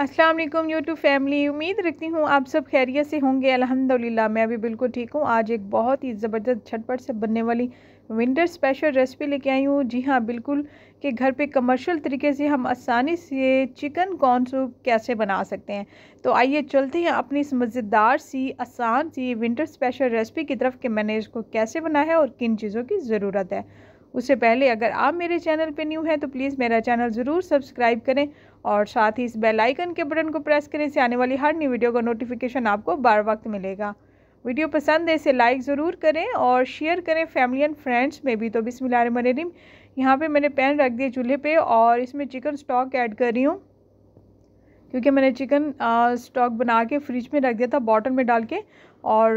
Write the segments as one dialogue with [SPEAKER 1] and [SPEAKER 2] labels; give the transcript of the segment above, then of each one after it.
[SPEAKER 1] अस्सलाम वालेकुम YouTube family उम्मीद रखती हूँ आप सब खैरियत से होंगे अल्हम्दुलिल्लाह मैं अभी बिल्कुल ठीक हूँ आज एक बहुत ही ज़बरदस्त झटपट से बनने वाली विंटर स्पेशल रेसिपी लेके आई हूँ जी हाँ बिल्कुल कि घर पे कमर्शियल तरीके से हम आसानी से चिकन कॉर्न सूप कैसे बना सकते हैं तो आइए चलते हैं अपनी इस मज़ेदार सी आसान सी विंटर स्पेशल रेसिपी की तरफ कि मैंने इसको कैसे बनाया है और किन चीज़ों की ज़रूरत है उससे पहले अगर आप मेरे चैनल पर न्यू हैं तो प्लीज़ मेरा चैनल ज़रूर सब्सक्राइब करें और साथ ही इस बेल आइकन के बटन को प्रेस करें से आने वाली हर न्यू वीडियो का नोटिफिकेशन आपको बार वक्त मिलेगा वीडियो पसंद है इसे लाइक ज़रूर करें और शेयर करें फैमिली एंड फ्रेंड्स में भी तो बिसमिल मरीम यहाँ पर मैंने पैन रख दिया चूल्हे पर और इसमें चिकन स्टॉक ऐड कर रही हूँ क्योंकि मैंने चिकन स्टॉक बना के फ्रिज में रख दिया था बॉटल में डाल के और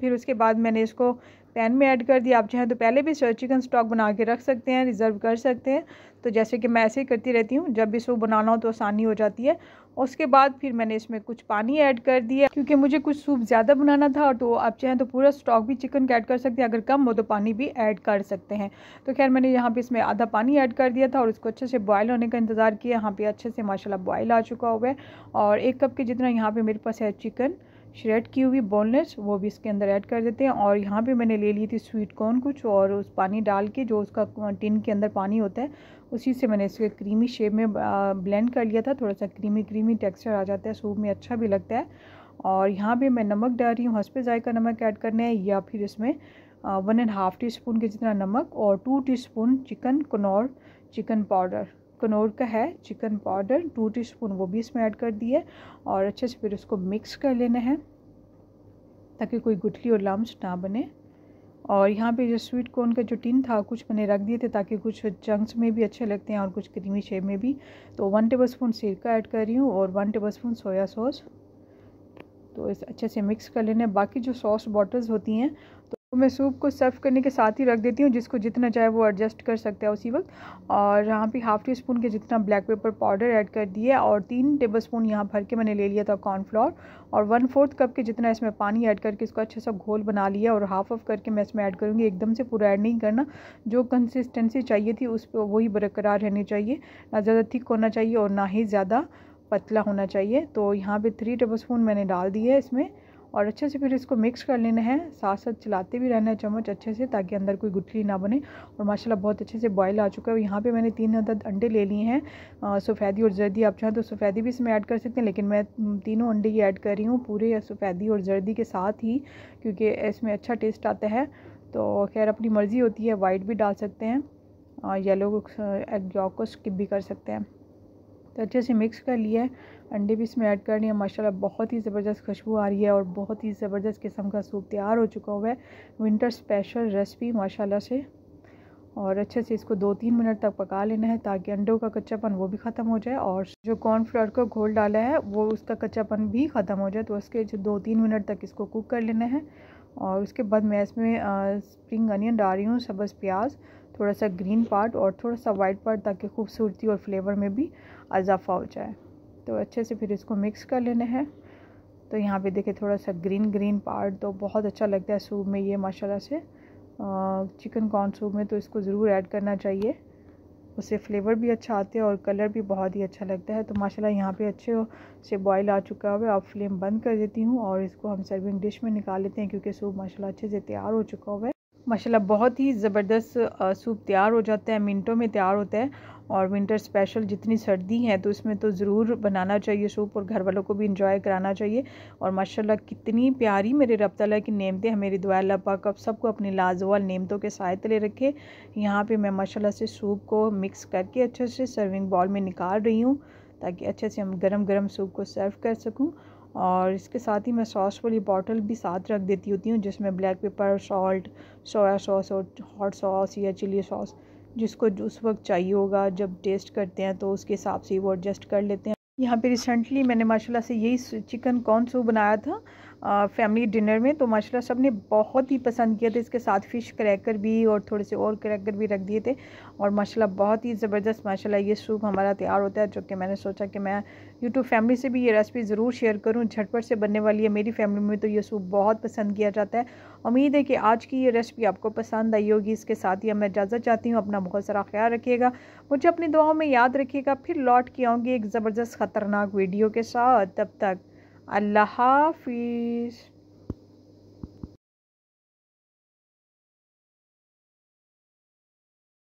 [SPEAKER 1] फिर उसके बाद मैंने इसको पैन में ऐड कर दिया आप चाहें तो पहले भी चिकन स्टॉक बना के रख सकते हैं रिज़र्व कर सकते हैं तो जैसे कि मैं ऐसे ही करती रहती हूँ जब भी सूप बनाना हो तो आसानी हो जाती है उसके बाद फिर मैंने इसमें कुछ पानी ऐड कर दिया क्योंकि मुझे कुछ सूप ज़्यादा बनाना था तो आप चाहें तो पूरा स्टॉक भी चिकन का ऐड कर सकते हैं अगर कम हो तो पानी भी ऐड कर सकते हैं तो खैर मैंने यहाँ पे इसमें आधा पानी ऐड कर दिया था और उसको अच्छे से बॉयल होने का इंतज़ार किया यहाँ पर अच्छे से माशाला बॉयल आ चुका हुआ है और एक कप के जितना यहाँ पर मेरे पास है चिकन श्रेड की हुई बोनलेस वो भी इसके अंदर ऐड कर देते हैं और यहाँ पे मैंने ले ली थी स्वीट कॉर्न कुछ और उस पानी डाल के जो उसका टिन के अंदर पानी होता है उसी से मैंने इसके क्रीमी शेप में ब्लेंड कर लिया था थोड़ा सा क्रीमी क्रीमी टेक्सचर आ जाता है सूप में अच्छा भी लगता है और यहाँ पर मैं नमक डाल रही हूँ हंस पे जायका नमक ऐड करना है या फिर इसमें one and half teaspoon के जितना नमक और two teaspoon chicken Knorr chicken powder Knorr का है चिकन पाउडर टू टीस्पून वो भी इसमें ऐड कर दिए और अच्छे से फिर उसको मिक्स कर लेना है ताकि कोई गुठली और लम्स ना बने और यहाँ पे जो स्वीट कॉर्न का जो टिन था कुछ मैंने रख दिए थे ताकि कुछ चंक्स में भी अच्छे लगते हैं और कुछ क्रीमी शेप में भी तो वन टेबल स्पून सिरका ऐड कर रही हूँ और one tablespoon soya sauce तो इस अच्छे से मिक्स कर लेना है बाकी जो सॉस बॉटल्स होती हैं तो तो मैं सूप को सर्व करने के साथ ही रख देती हूँ जिसको जितना चाहे वो एडजस्ट कर सकता है उसी वक्त और यहाँ पे हाफ़ टी स्पून के जितना ब्लैक पेपर पाउडर ऐड कर दिया और तीन टेबल स्पून यहाँ भर के मैंने ले लिया था कॉर्नफ्लोर और वन फोर्थ कप के जितना इसमें पानी ऐड करके इसको अच्छा सा घोल बना लिया और हाफ ऑफ करके मैं इसमें ऐड करूँगी एकदम से पूरा ऐड नहीं करना जो कंसिस्टेंसी चाहिए थी उस पर वही बरकरार रहनी चाहिए ना ज़्यादा थिक होना चाहिए और ना ही ज़्यादा पतला होना चाहिए तो यहाँ पे थ्री टेबल स्पून मैंने डाल दिया है इसमें और अच्छे से फिर इसको मिक्स कर लेना है साथ साथ चलाते भी रहना है चम्मच अच्छे से ताकि अंदर कोई गुठली ना बने और माशाल्लाह बहुत अच्छे से बॉयल आ चुका है यहाँ पे मैंने तीन अदद अंडे ले लिए हैं सफ़ेदी और जर्दी आप चाहें तो सफ़ेदी भी इसमें ऐड कर सकते हैं लेकिन मैं तीनों अंडे ही ऐड कर रही हूँ पूरे या सफ़ेदी और जर्दी के साथ ही क्योंकि इसमें अच्छा टेस्ट आता है तो खैर अपनी मर्ज़ी होती है वाइट भी डाल सकते हैं येलो एग को स्किप भी कर सकते हैं तो अच्छे से मिक्स कर लिया है अंडे भी इसमें ऐड कर लिए माशाल्लाह बहुत ही ज़बरदस्त खुशबू आ रही है और बहुत ही ज़बरदस्त किस्म का सूप तैयार हो चुका हुआ है विंटर स्पेशल रेसिपी माशाल्लाह से और अच्छे से इसको दो तीन मिनट तक पका लेना है ताकि अंडों का कच्चापन वो भी ख़त्म हो जाए और जो कॉर्नफ्लोर का घोल डाला है वो उसका कच्चापन भी ख़त्म हो जाए तो उसके जो दो तीन मिनट तक इसको कुक कर लेना है और उसके बाद मैं इसमें स्प्रिंग अनियन डाल रही हूँ सबस प्याज थोड़ा सा ग्रीन पार्ट और थोड़ा सा वाइट पार्ट ताकि खूबसूरती और फ्लेवर में भी इजाफा हो जाए तो अच्छे से फिर इसको मिक्स कर लेना है तो यहाँ पे देखिए थोड़ा सा ग्रीन ग्रीन पार्ट तो बहुत अच्छा लगता है सूप में ये माशाल्लाह से चिकन कॉर्न सूप में तो इसको ज़रूर ऐड करना चाहिए उससे फ्लेवर भी अच्छा आते हैं और कलर भी बहुत ही अच्छा लगता है तो माशाला यहाँ पर अच्छे से बॉयल आ चुका है अब फ्लेम बंद कर देती हूँ और इसको हम सर्विंग डिश में निकाल लेते हैं क्योंकि सूप माशाला अच्छे से तैयार हो चुका हुआ है माशाल्लाह बहुत ही ज़बरदस्त सूप तैयार हो जाता है मिनटों में तैयार होता है और विंटर स्पेशल जितनी सर्दी है तो इसमें तो ज़रूर बनाना चाहिए सूप और घर वालों को भी इंजॉय कराना चाहिए और माशाल्लाह कितनी प्यारी मेरे रब तला की नेमतें मेरी दुआ अल्लाह पाक अब सबको अपनी लाजवाल नेमतों के साथ ले रखे यहाँ पे मैं माशाल्लाह से सूप को मिक्स करके अच्छे से सर्विंग बॉल में निकाल रही हूँ ताकि अच्छे से हम गर्म गर्म सूप को सर्व कर सकूँ और इसके साथ ही मैं सॉस वाली बॉटल भी साथ रख देती होती हूँ जिसमें black pepper salt soya sauce और हॉट सॉस या चिली सॉस जिसको उस वक्त चाहिए होगा जब टेस्ट करते हैं तो उसके हिसाब से वो एडजस्ट कर लेते हैं यहाँ पे रिसेंटली मैंने माशाल्लाह से यही चिकन कौन सो बनाया था फैमिली डिनर में तो माशाल्लाह सब ने बहुत ही पसंद किया था इसके साथ फ़िश क्रैकर भी और थोड़े से और क्रैकर भी रख दिए थे और माशाल्लाह बहुत ही ज़बरदस्त माशाल्लाह ये सूप हमारा तैयार होता है जो कि मैंने सोचा कि मैं यूट्यूब फैमिली से भी ये रेसिपी ज़रूर शेयर करूँ झटपट से बनने वाली है मेरी फैमिली में तो ये सूप बहुत पसंद किया जाता है उम्मीद है कि आज की ये रेसिपी आपको पसंद आई होगी इसके साथ ही मैं इजाज़त चाहती हूँ अपना बहुत सारा ख्याल रखिएगा मुझे अपनी दुआओं में याद रखिएगा फिर लौट के आऊँगी एक ज़बरदस्त ख़तरनाक वीडियो के साथ तब तक अल्लाह हाफिज़